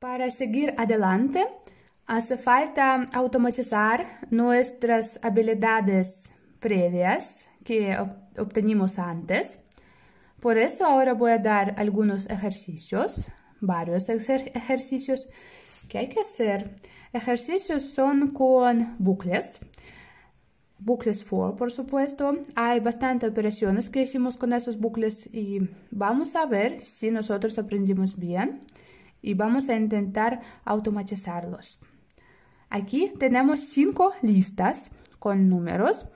Para seguir adelante, hace falta automatizar nuestras habilidades previas que obtenimos antes. Por eso ahora voy a dar algunos ejercicios, varios ejercicios que hay que hacer. Ejercicios son con bucles, bucles for, por supuesto. Hay bastantes operaciones que hicimos con esos bucles y vamos a ver si nosotros aprendimos bien y vamos a intentar automatizarlos. Aquí tenemos cinco listas con números.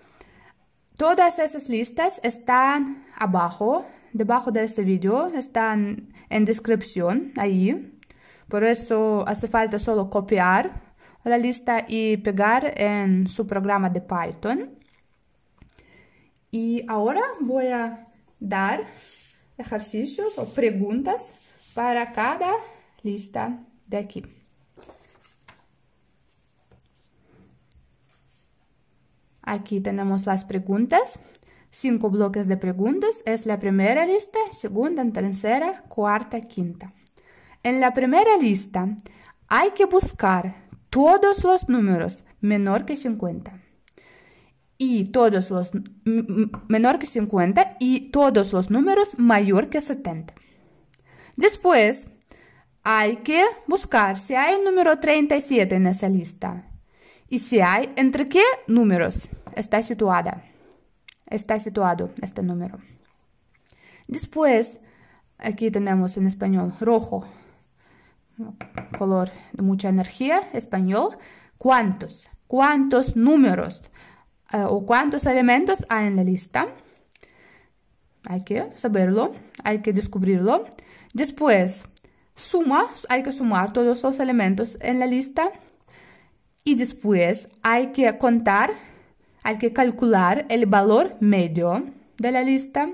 Todas esas listas están abajo, debajo de este vídeo, están en descripción, ahí. Por eso hace falta solo copiar la lista y pegar en su programa de Python. Y ahora voy a dar ejercicios o preguntas para cada lista de aquí. Aquí tenemos las preguntas. Cinco bloques de preguntas. Es la primera lista, segunda, tercera, cuarta, quinta. En la primera lista hay que buscar todos los números menor que 50. Y todos los menor que 50 y todos los números mayor que 70. Después hay que buscar si hay número 37 en esa lista y si hay entre qué números está situada. Está situado este número. Después, aquí tenemos en español rojo, color de mucha energía, español, cuántos, cuántos números eh, o cuántos elementos hay en la lista. Hay que saberlo, hay que descubrirlo. Después, Suma, hay que sumar todos los elementos en la lista y después hay que contar, hay que calcular el valor medio de la lista.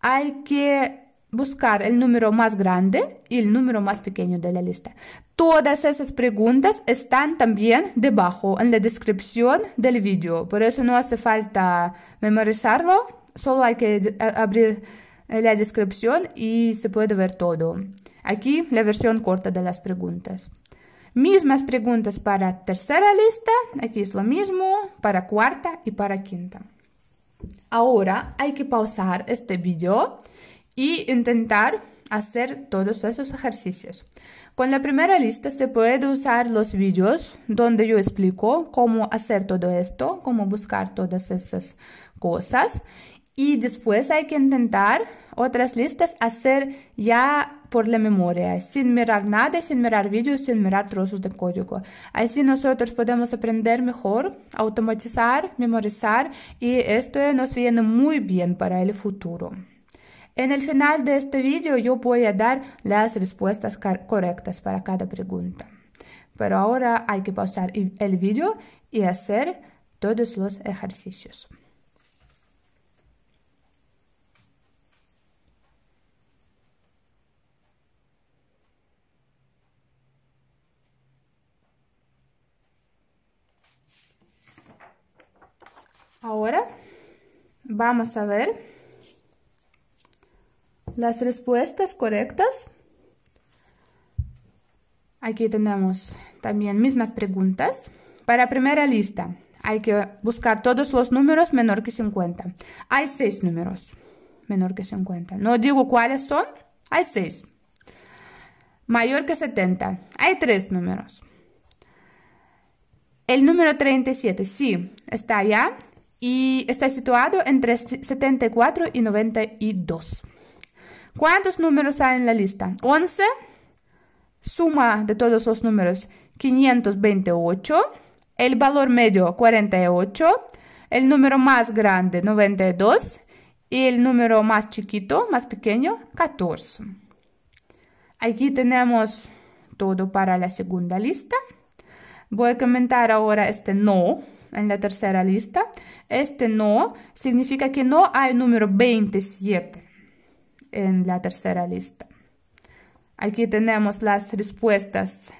Hay que buscar el número más grande y el número más pequeño de la lista. Todas esas preguntas están también debajo en la descripción del vídeo, por eso no hace falta memorizarlo, solo hay que abrir la descripción y se puede ver todo. Aquí la versión corta de las preguntas. Mismas preguntas para tercera lista, aquí es lo mismo, para cuarta y para quinta. Ahora hay que pausar este vídeo y intentar hacer todos esos ejercicios. Con la primera lista se puede usar los vídeos donde yo explico cómo hacer todo esto, cómo buscar todas esas cosas y después hay que intentar otras listas hacer ya por la memoria, sin mirar nada, sin mirar vídeos, sin mirar trozos de código. Así nosotros podemos aprender mejor, automatizar, memorizar y esto nos viene muy bien para el futuro. En el final de este vídeo yo voy a dar las respuestas correctas para cada pregunta. Pero ahora hay que pausar el vídeo y hacer todos los ejercicios. Ahora vamos a ver las respuestas correctas. Aquí tenemos también mismas preguntas. Para primera lista hay que buscar todos los números menor que 50. Hay seis números menor que 50. No digo cuáles son, hay seis. Mayor que 70. Hay tres números. El número 37, sí, está allá, y está situado entre 74 y 92. ¿Cuántos números hay en la lista? 11, suma de todos los números 528, el valor medio 48, el número más grande 92 y el número más chiquito, más pequeño 14. Aquí tenemos todo para la segunda lista. Voy a comentar ahora este no en la tercera lista. Este no significa que no hay número 27 en la tercera lista. Aquí tenemos las respuestas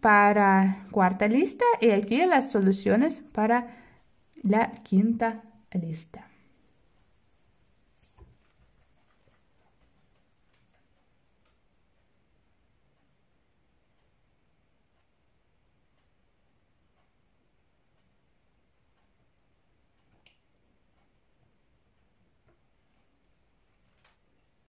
para cuarta lista y aquí las soluciones para la quinta lista.